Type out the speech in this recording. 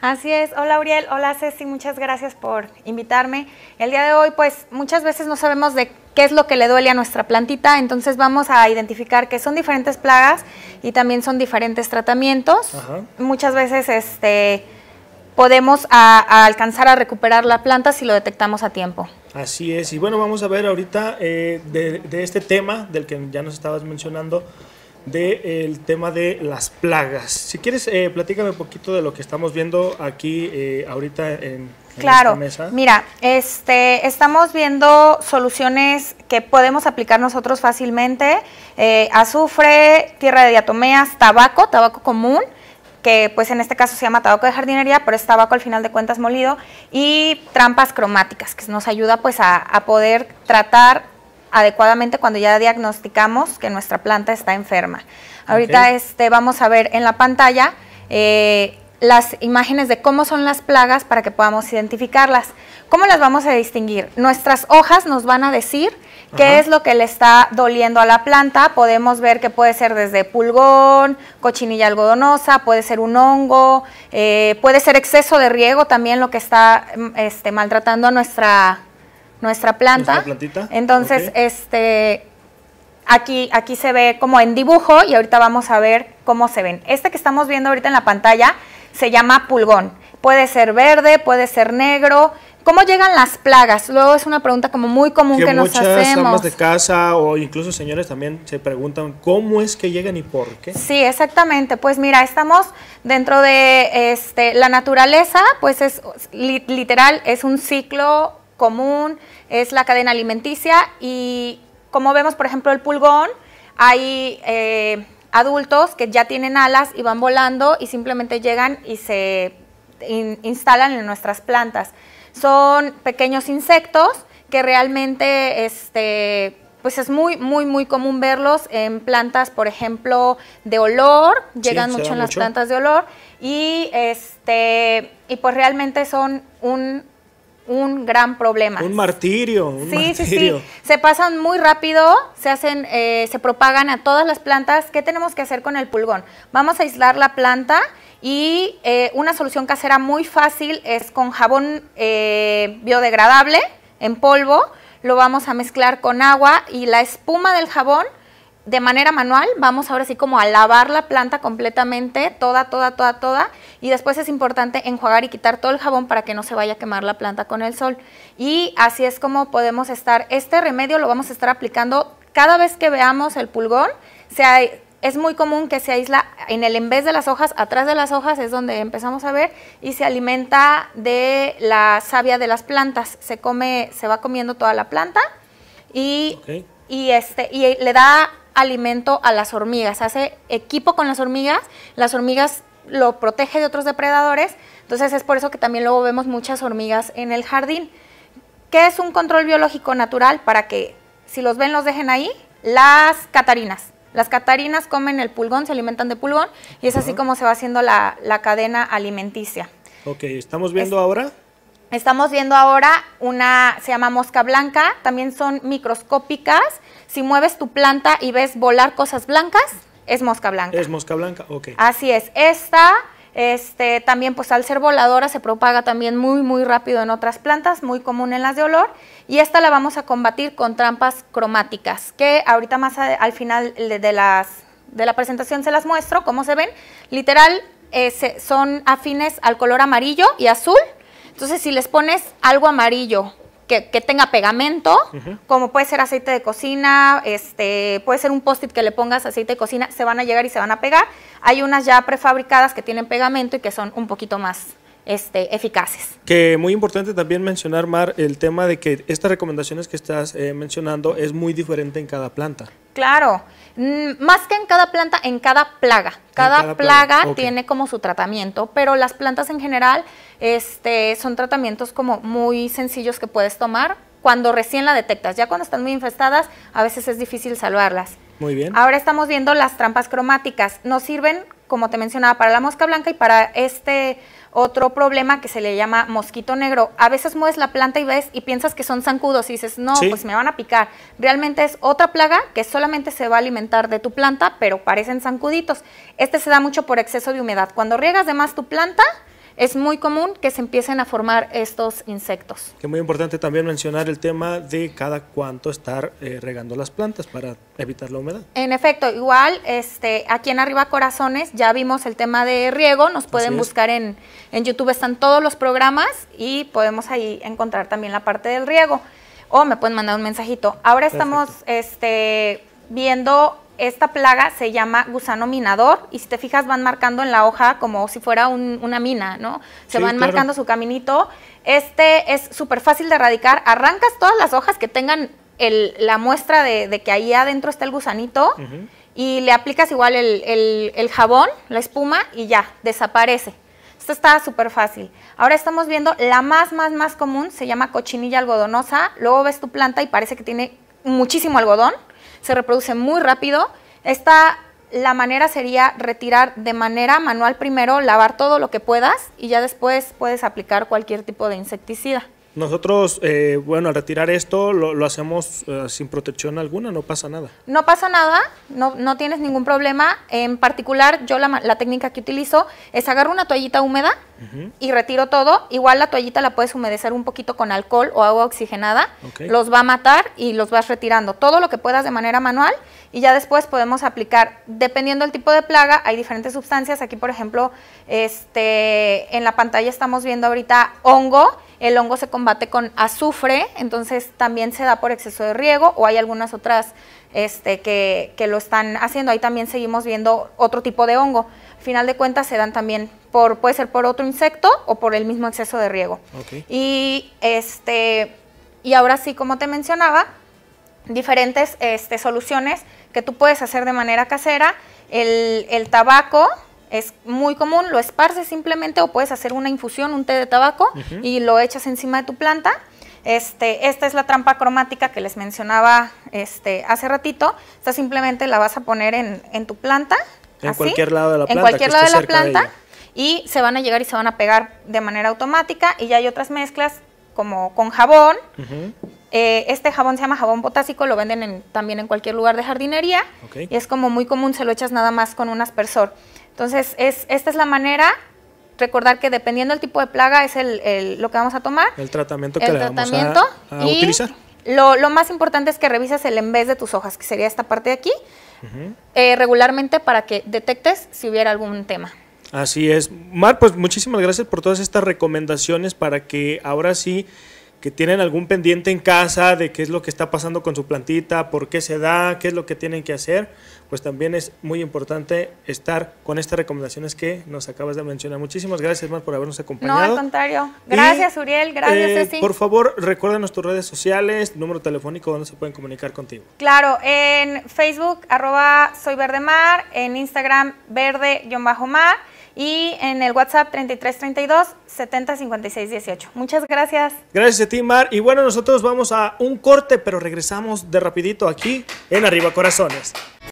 Así es. Hola Uriel, hola Ceci, muchas gracias por invitarme. El día de hoy, pues muchas veces no sabemos de qué es lo que le duele a nuestra plantita, entonces vamos a identificar que son diferentes plagas y también son diferentes tratamientos. Muchas veces este, podemos alcanzar a recuperar la planta si lo detectamos a tiempo. Así es, y bueno, vamos a ver ahorita eh, de este tema del que ya nos estabas mencionando, del tema de las plagas. Si quieres, eh, platícame un poquito de lo que estamos viendo aquí eh, ahorita en, claro. mesa. mesa. Mira, este, estamos viendo soluciones que podemos aplicar nosotros fácilmente. Eh, azufre, tierra de diatomeas, tabaco, tabaco común que pues en este caso se llama tabaco de jardinería, pero es tabaco al final de cuentas molido, y trampas cromáticas, que nos ayuda pues a poder tratar adecuadamente cuando ya diagnosticamos que nuestra planta está enferma. Ahorita este, vamos a ver en la pantalla eh, las imágenes de cómo son las plagas para que podamos identificarlas. ¿Cómo las vamos a distinguir? Nuestras hojas nos van a decir qué es lo que le está doliendo a la planta. Podemos ver que puede ser desde pulgón, cochinilla algodonosa, puede ser un hongo, eh, puede ser exceso de riego también lo que está mm, este, maltratando a nuestra nuestra planta. plantita? Entonces, este, aquí, aquí se ve como en dibujo y ahorita vamos a ver cómo se ven. Este que estamos viendo ahorita en la pantalla se llama pulgón. Puede ser verde, puede ser negro, ¿Cómo llegan las plagas? Luego es una pregunta como muy común que, nos hacemos. Muchas amas de casa o incluso señores también se preguntan cómo es que llegan y por qué. Sí, exactamente. Pues mira, estamos dentro de este, la naturaleza, pues es literal, es un ciclo común, es la cadena alimenticia y como vemos, por ejemplo, el pulgón, hay eh, adultos que ya tienen alas y van volando y simplemente llegan y se instalan en nuestras plantas. Son pequeños insectos que realmente este, pues es muy, muy, muy común verlos en plantas, por ejemplo, de olor, llegan mucho en las plantas de olor, y este, y pues realmente son un un gran problema. Un martirio. sí, sí, sí. Se pasan muy rápido, se hacen, eh, se propagan a todas las plantas. ¿Qué tenemos que hacer con el pulgón? Vamos a aislar la planta y eh, una solución casera muy fácil es con jabón eh, biodegradable en polvo. Lo vamos a mezclar con agua y la espuma del jabón de manera manual, vamos ahora sí como a lavar la planta completamente, toda, toda, toda, toda, y después es importante enjuagar y quitar todo el jabón para que no se vaya a quemar la planta con el sol. Y así es como podemos estar, este remedio lo vamos a estar aplicando cada vez que veamos el pulgón, se, es muy común que se aísla en el en vez de las hojas, atrás de las hojas es donde empezamos a ver y se alimenta de la savia de las plantas, se come, se va comiendo toda la planta y y, este, y le da alimento a las hormigas, hace equipo con las hormigas, las hormigas lo protege de otros depredadores, entonces es por eso que también luego vemos muchas hormigas en el jardín. ¿Qué es un control biológico natural para que si los ven los dejen ahí? Las catarinas. Las catarinas comen el pulgón, se alimentan de pulgón y es así como se va haciendo la, cadena alimenticia. Ok, estamos viendo ahora Estamos viendo ahora una, se llama mosca blanca, también son microscópicas. Si mueves tu planta y ves volar cosas blancas, es mosca blanca. Es mosca blanca, ok. Así es. Esta este, también pues al ser voladora se propaga también muy muy rápido en otras plantas, muy común en las de olor y esta la vamos a combatir con trampas cromáticas que ahorita más al final de, las, de la presentación se las muestro, como se ven, literal eh, son afines al color amarillo y azul entonces, si les pones algo amarillo que, tenga pegamento, como puede ser aceite de cocina, este, puede ser un post-it que le pongas aceite de cocina, se van a llegar y se van a pegar. Hay unas ya prefabricadas que tienen pegamento y que son un poquito más este, eficaces. Que muy importante también mencionar, Mar, el tema de que estas recomendaciones que estás eh, mencionando es muy diferente en cada planta. Claro. Mm, más que en cada planta, en cada plaga. Cada, plaga, tiene como su tratamiento, pero las plantas en general este, son tratamientos como muy sencillos que puedes tomar cuando recién la detectas. Ya cuando están muy infestadas, a veces es difícil salvarlas. Muy bien. Ahora estamos viendo las trampas cromáticas. Nos sirven, como te mencionaba, para la mosca blanca y para este otro problema que se le llama mosquito negro. A veces mueves la planta y ves y piensas que son zancudos y dices, no, pues me van a picar. Realmente es otra plaga que solamente se va a alimentar de tu planta, pero parecen zancuditos. Este se da mucho por exceso de humedad. Cuando riegas de más tu planta, es muy común que se empiecen a formar estos insectos. Es muy importante también mencionar el tema de cada cuánto estar eh, regando las plantas para evitar la humedad. En efecto, igual este, aquí en Arriba Corazones ya vimos el tema de riego, nos pueden buscar en, en YouTube, están todos los programas y podemos ahí encontrar también la parte del riego. O me pueden mandar un mensajito. Ahora estamos este, viendo esta plaga se llama gusano minador y si te fijas van marcando en la hoja como si fuera una mina, ¿no? Se van marcando su caminito. Este es súper fácil de erradicar. Arrancas todas las hojas que tengan la muestra de, que ahí adentro está el gusanito y le aplicas igual el, el jabón, la espuma y ya, desaparece. Esto está súper fácil. Ahora estamos viendo la más, más, más común, se llama cochinilla algodonosa. Luego ves tu planta y parece que tiene muchísimo algodón se reproduce muy rápido. Esta, la manera sería retirar de manera manual primero, lavar todo lo que puedas y ya después puedes aplicar cualquier tipo de insecticida. Nosotros, eh, bueno, al retirar esto lo, hacemos eh, sin protección alguna, no pasa nada. No pasa nada, no, no tienes ningún problema. En particular, yo la, la técnica que utilizo es agarro una toallita húmeda y retiro todo. Igual la toallita la puedes humedecer un poquito con alcohol o agua oxigenada. Los va a matar y los vas retirando. Todo lo que puedas de manera manual y ya después podemos aplicar, dependiendo del tipo de plaga, hay diferentes sustancias. Aquí, por ejemplo, este, en la pantalla estamos viendo ahorita hongo el hongo se combate con azufre, entonces también se da por exceso de riego o hay algunas otras este, que, lo están haciendo. Ahí también seguimos viendo otro tipo de hongo. final de cuentas se dan también por, puede ser por otro insecto o por el mismo exceso de riego. Y este, y ahora sí, como te mencionaba, diferentes este, soluciones que tú puedes hacer de manera casera. el tabaco es muy común, lo esparces simplemente o puedes hacer una infusión, un té de tabaco y lo echas encima de tu planta. Este, esta es la trampa cromática que les mencionaba este, hace ratito. Esta simplemente la vas a poner en, tu planta. En cualquier lado de la planta. En cualquier lado de la planta. y se van a llegar y se van a pegar de manera automática. Y ya hay otras mezclas como con jabón. Eh, este jabón se llama jabón potásico, lo venden también en cualquier lugar de jardinería. Y es como muy común, se lo echas nada más con un aspersor. Entonces, es, esta es la manera, recordar que dependiendo del tipo de plaga es el, lo que vamos a tomar. El tratamiento que le vamos a, a y Lo, más importante es que revises el en de tus hojas, que sería esta parte de aquí, eh, regularmente para que detectes si hubiera algún tema. Así es. Mar, pues muchísimas gracias por todas estas recomendaciones para que ahora sí que tienen algún pendiente en casa de qué es lo que está pasando con su plantita, por qué se da, qué es lo que tienen que hacer, pues también es muy importante estar con estas recomendaciones que nos acabas de mencionar. Muchísimas gracias, más por habernos acompañado. No, al contrario. Gracias, Uriel. Gracias, eh, Por favor, recuérdanos tus redes sociales, número telefónico donde se pueden comunicar contigo. Claro, en Facebook, arroba soy Verde Mar, en Instagram, verde-mar y en el WhatsApp 3332 705618. Muchas gracias. Gracias a ti, Mar. Y bueno, nosotros vamos a un corte, pero regresamos de rapidito aquí en Arriba Corazones.